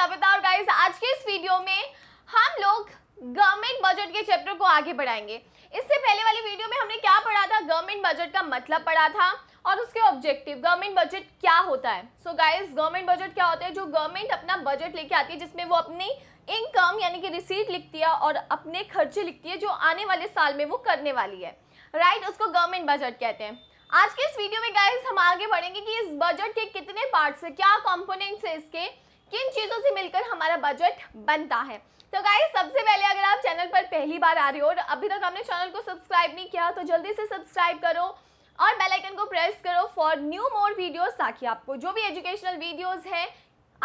नमिता और गाइस आज के इस वीडियो में हम लोग गवर्नमेंट बजट के चैप्टर को आगे बढ़ाएंगे इससे पहले वाली वीडियो में हमने क्या पढ़ा था गवर्नमेंट बजट का मतलब पढ़ा था और उसके ऑब्जेक्टिव गवर्नमेंट बजट क्या होता है सो गाइस गवर्नमेंट बजट क्या होता है जो गवर्नमेंट अपना बजट लेके आती है जिसमें वो अपनी इनकम यानी कि रिसीट लिखती है और अपने खर्चे लिखती है जो आने वाले साल में वो करने वाली है राइट उसको गवर्नमेंट बजट कहते हैं आज के इस वीडियो में गाइस हम आगे बढ़ेंगे कि इस बजट के कितने पार्ट्स है क्या कॉम्पोनेंट्स है इसके किन चीज़ों से मिलकर हमारा बजट बनता है तो गाइस सबसे पहले अगर आप चैनल पर पहली बार आ रहे हो और अभी तक आपने चैनल को सब्सक्राइब नहीं किया तो जल्दी से सब्सक्राइब करो और बेल आइकन को प्रेस करो फॉर न्यू मोर वीडियोस ताकि आपको जो भी एजुकेशनल वीडियोस हैं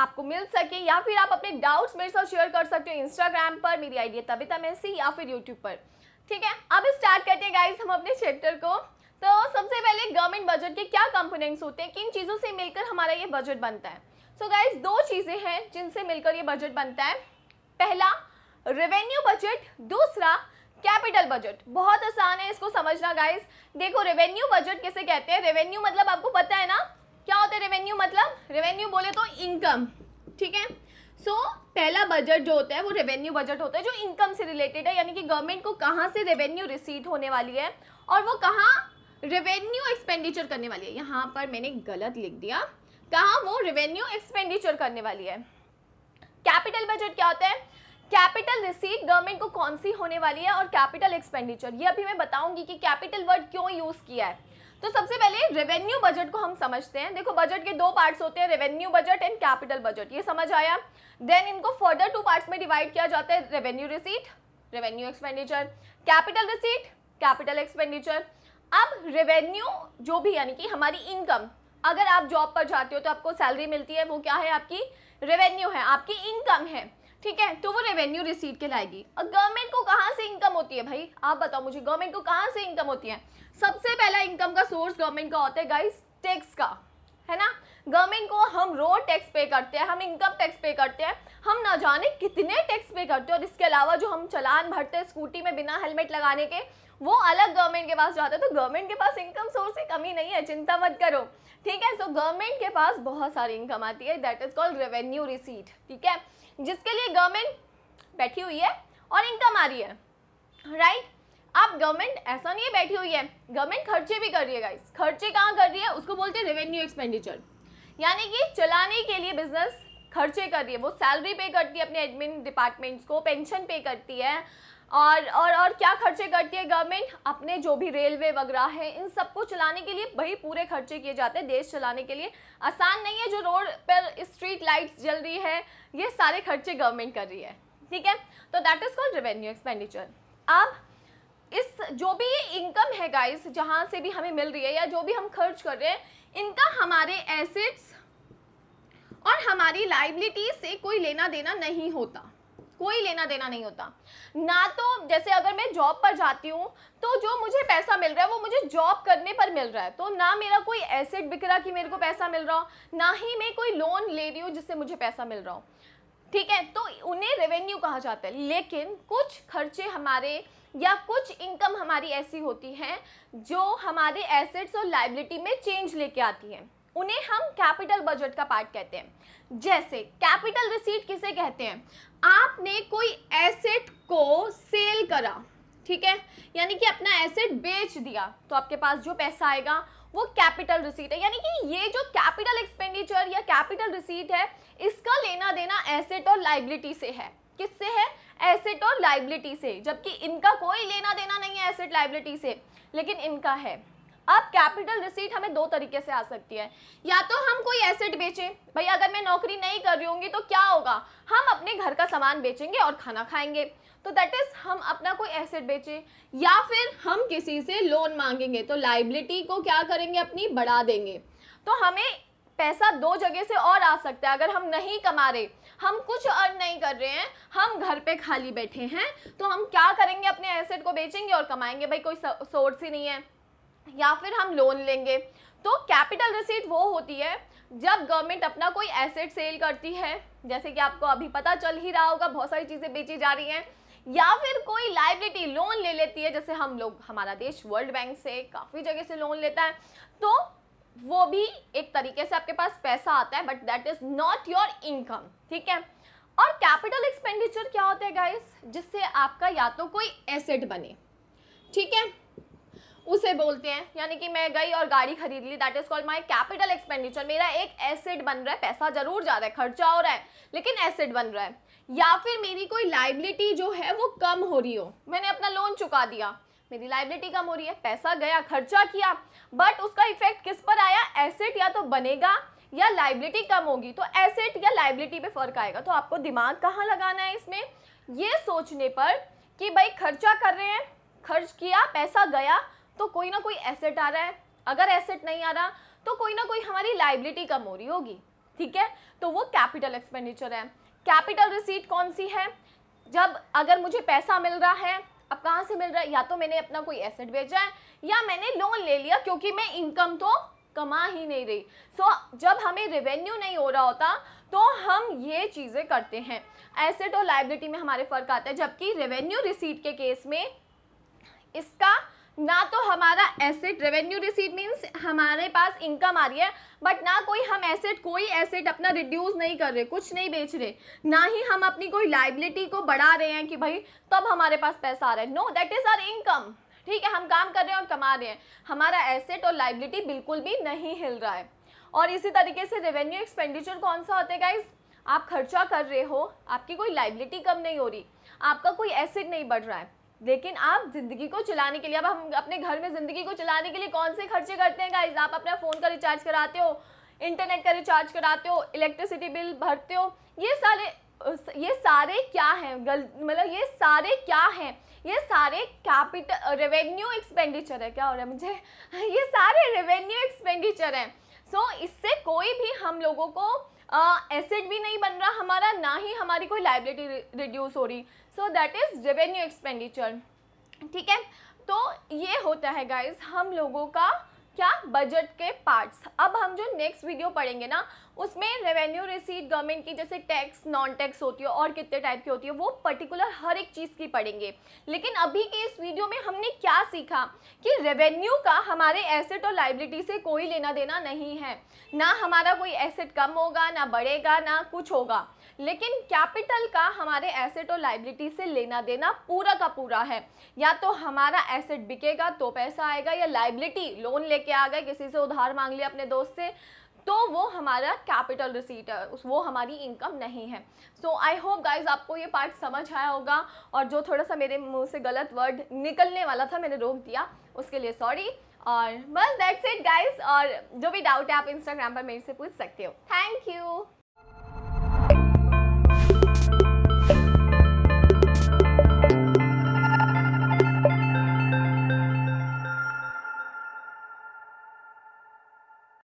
आपको मिल सके या फिर आप अपने डाउट्स मेरे साथ शेयर कर सकते हो इंस्टाग्राम पर मेरी आइडिया तबिता मेसी या फिर यूट्यूब पर ठीक है अब स्टार्ट करते हैं गाइज हम अपने चैप्टर को तो सबसे पहले गवर्नमेंट बजट के क्या कंपोनेंट्स होते हैं किन चीज़ों से मिलकर हमारा ये बजट बनता है सो गाइज दो चीज़ें हैं जिनसे मिलकर ये बजट बनता है पहला रेवेन्यू बजट दूसरा कैपिटल बजट बहुत आसान है इसको समझना गाइज देखो रेवेन्यू बजट किसे कहते हैं रेवेन्यू मतलब आपको पता है ना क्या होता है रेवेन्यू मतलब रेवेन्यू बोले तो इनकम ठीक है सो so, पहला बजट जो होता है वो रेवेन्यू बजट होता है जो इनकम से रिलेटेड है यानी कि गवर्नमेंट को कहाँ से रेवेन्यू रिसीट होने वाली है और वो कहाँ रेवेन्यू एक्सपेंडिचर करने वाली है यहाँ पर मैंने गलत लिख दिया कहाँ वो रेवेन्यू एक्सपेंडिचर करने वाली है कैपिटल बजट क्या होता है कैपिटल रिसीट गवर्नमेंट को कौन सी होने वाली है और कैपिटल एक्सपेंडिचर ये अभी मैं बताऊंगी कि कैपिटल वर्ड क्यों यूज़ किया है तो सबसे पहले रेवेन्यू बजट को हम समझते हैं देखो बजट के दो पार्ट्स होते हैं revenue budget and capital budget ये समझ आया देन इनको फर्दर टू पार्ट्स में डिवाइड किया जाता है revenue receipt revenue expenditure capital receipt capital expenditure अब रेवेन्यू जो भी यानी कि हमारी इनकम अगर आप जॉब पर जाते हो तो आपको सैलरी मिलती है वो क्या है आपकी रेवेन्यू है आपकी इनकम है ठीक है तो वो रेवेन्यू रिसीट लाएगी और गवर्नमेंट को कहाँ से इनकम होती है भाई आप बताओ मुझे गवर्नमेंट को कहाँ से इनकम होती है सबसे पहला इनकम का सोर्स गवर्नमेंट का होता है गाइस टैक्स का है ना गवर्नमेंट को हम रोड टैक्स पे करते हैं हम इनकम टैक्स पे करते हैं हम ना जाने कितने टैक्स पे करते हैं और इसके अलावा जो हम चलान भरते हैं स्कूटी में बिना हेलमेट लगाने के वो अलग गवर्नमेंट के पास जाता है तो गवर्नमेंट के पास इनकम सोर्स की कमी नहीं है चिंता मत करो ठीक है सो गवर्नमेंट के पास बहुत सारी इनकम आती है that is called revenue receipt ठीक है जिसके लिए गवर्नमेंट बैठी हुई है और इनकम आ रही है राइट आप गवर्नमेंट ऐसा नहीं है बैठी हुई है गवर्नमेंट खर्चे भी कर रही है गाइस खर्चे कहाँ कर रही है उसको बोलते हैं रेवेन्यू एक्सपेंडिचर यानी कि चलाने के लिए बिजनेस खर्चे कर रही है वो सैलरी पे करती है अपने एडमिन डिपार्टमेंट्स को पेंशन पे करती है और और और क्या खर्चे करती है गवर्नमेंट अपने जो भी रेलवे वगैरह है इन सबको चलाने के लिए वही पूरे खर्चे किए जाते हैं देश चलाने के लिए आसान नहीं है जो रोड पर स्ट्रीट लाइट्स जल रही है ये सारे खर्चे गवर्नमेंट कर रही है ठीक है तो that is called revenue expenditure अब इस जो भी ये इनकम है गाइस जहाँ से भी हमें मिल रही है या जो भी हम खर्च कर रहे हैं इनका हमारे एसेट्स और हमारी लाइबिलिटी से कोई लेना देना नहीं होता कोई लेना देना नहीं होता ना तो जैसे अगर मैं जॉब पर जाती हूँ तो जो मुझे पैसा मिल रहा है वो मुझे जॉब करने पर मिल रहा है तो ना मेरा कोई एसेट बिक रहा कि मेरे को पैसा मिल रहा हो ना ही मैं कोई लोन ले रही हूँ जिससे मुझे पैसा मिल रहा हो ठीक है तो उन्हें रेवेन्यू कहा जाता है लेकिन कुछ खर्चे हमारे या कुछ इनकम हमारी ऐसी होती है जो हमारे एसेट्स और लाइबिलिटी में चेंज लेके आती है उन्हें हम कैपिटल बजट का पार्ट कहते हैं जैसे कैपिटल रिसीट किसे कहते हैं आपने कोई एसेट को सेल करा ठीक है यानी कि अपना एसेट बेच दिया तो आपके पास जो पैसा आएगा वो कैपिटल रिसीट है यानी कि ये जो कैपिटल एक्सपेंडिचर या कैपिटल रिसीट है इसका लेना देना एसेट और लाइबिलिटी से है किससे है एसेट और लाइबिलिटी से जबकि इनका कोई लेना देना नहीं है एसेट लाइबिलिटी से लेकिन इनका है अब कैपिटल रिसीट हमें दो तरीके से आ सकती है या तो हम कोई एसेट बेचें भाई अगर मैं नौकरी नहीं कर रही होंगी तो क्या होगा हम अपने घर का सामान बेचेंगे और खाना खाएंगे तो दैट इज़ हम अपना कोई एसेट बेचें या फिर हम किसी से लोन मांगेंगे तो लाइबिलिटी को क्या करेंगे अपनी बढ़ा देंगे तो हमें पैसा दो जगह से और आ सकता है अगर हम नहीं कमा रहे हम कुछ अर्न नहीं कर रहे हैं हम घर पे खाली बैठे हैं तो हम क्या करेंगे अपने एसेट को बेचेंगे और कमाएंगे भाई कोई सोर्स ही नहीं है या फिर हम लोन लेंगे तो कैपिटल रिसीट वो होती है जब गवर्नमेंट अपना कोई एसेट सेल करती है जैसे कि आपको अभी पता चल ही रहा होगा बहुत सारी चीज़ें बेची जा रही हैं या फिर कोई लाइबिलिटी लोन ले लेती है जैसे हम लोग हमारा देश वर्ल्ड बैंक से काफ़ी जगह से लोन लेता है तो वो भी एक तरीके से आपके पास पैसा आता है but that is not your income ठीक है और कैपिटल एक्सपेंडिचर क्या होता है गाइस जिससे आपका या तो कोई एसेट बने ठीक है उसे बोलते हैं यानी कि मैं गई और गाड़ी खरीद ली that is called my capital expenditure मेरा एक एसेट बन रहा है पैसा जरूर जा रहा है खर्चा हो रहा है लेकिन एसेट बन रहा है या फिर मेरी कोई लाइबिलिटी जो है वो कम हो रही हो मैंने अपना लोन चुका दिया मेरी लाइबिलिटी कम हो रही है पैसा गया खर्चा किया बट उसका इफेक्ट किस पर आया एसेट या तो बनेगा या लाइबिलिटी कम होगी तो एसेट या लाइबिलिटी पर फर्क आएगा तो आपको दिमाग कहाँ लगाना है इसमें ये सोचने पर कि भाई खर्चा कर रहे हैं खर्च किया पैसा गया तो कोई ना कोई एसेट आ रहा है अगर एसेट नहीं आ रहा तो कोई ना कोई हमारी लाइबिलिटी कम हो रही होगी ठीक है तो वो कैपिटल एक्सपेंडिचर है कैपिटल रिसीट कौन सी है जब अगर मुझे पैसा मिल रहा है अब कहाँ से मिल रहा है या तो मैंने अपना कोई एसेट भेजा है या मैंने लोन ले लिया क्योंकि मैं इनकम तो कमा ही नहीं रही सो so, जब हमें रेवेन्यू नहीं हो रहा होता तो हम ये चीज़ें करते हैं एसेट और लाइबिलिटी में हमारे फ़र्क आता है जबकि रेवेन्यू रिसीट के केस में इसका ना तो हमारा एसेट रेवेन्यू रिसीट मीन्स हमारे पास इनकम आ रही है बट ना कोई हम एसेट कोई एसेट अपना रिड्यूस नहीं कर रहे कुछ नहीं बेच रहे ना ही हम अपनी कोई लाइबिलिटी को बढ़ा रहे हैं कि भाई तब हमारे पास पैसा आ रहा है no that is our income ठीक है हम काम कर रहे हैं और कमा रहे हैं हमारा एसेट और लाइबिलिटी बिल्कुल भी नहीं हिल रहा है और इसी तरीके से रेवेन्यू एक्सपेंडिचर कौन सा होता है गाइज आप खर्चा कर रहे हो आपकी कोई लाइबिलिटी कम नहीं हो रही आपका कोई एसेट नहीं बढ़ रहा है लेकिन आप ज़िंदगी को चलाने के लिए अब हम अपने घर में ज़िंदगी को चलाने के लिए कौन से खर्चे करते हैं गाइज आप अपना फ़ोन का रिचार्ज कराते हो इंटरनेट का रिचार्ज कराते हो इलेक्ट्रिसिटी बिल भरते हो ये सारे ये सारे क्या हैं गल मतलब ये सारे क्या हैं ये सारे कैपिटल रेवेन्यू एक्सपेंडिचर है क्या हो रहा है मुझे ये सारे रेवेन्यू एक्सपेंडिचर हैं सो so, इससे कोई भी हम लोगों को एसेट भी नहीं बन रहा हमारा ना ही हमारी कोई लाइबिलिटी रिड्यूस हो रही so that is revenue expenditure ठीक है तो ये होता है गाइज हम लोगों का क्या बजट के पार्ट्स अब हम जो नेक्स्ट वीडियो पढ़ेंगे ना उसमें रेवेन्यू रिसीट गवर्नमेंट की जैसे टैक्स नॉन टैक्स होती है और कितने टाइप की होती है वो पर्टिकुलर हर एक चीज़ की पढ़ेंगे लेकिन अभी के इस वीडियो में हमने क्या सीखा कि रेवेन्यू का हमारे एसेट और लाइबिलिटी से कोई लेना देना नहीं है ना हमारा कोई एसेट कम होगा ना बढ़ेगा ना कुछ होगा लेकिन कैपिटल का हमारे एसेट और लाइबिलिटी से लेना देना पूरा का पूरा है या तो हमारा एसेट बिकेगा तो पैसा आएगा या लाइबिलिटी लोन ले लेके आ गए किसी से उधार मांग लिया अपने दोस्त से तो वो हमारा कैपिटल रिसीट है वो हमारी इनकम नहीं है सो आई होप गाइज आपको ये पार्ट समझ आया होगा और जो थोड़ा सा मेरे मुंह से गलत वर्ड निकलने वाला था मैंने रोक दिया उसके लिए सॉरी और बस दैट्स इट गाइज और जो भी डाउट है आप इंस्टाग्राम पर मेरे से पूछ सकते हो थैंक यू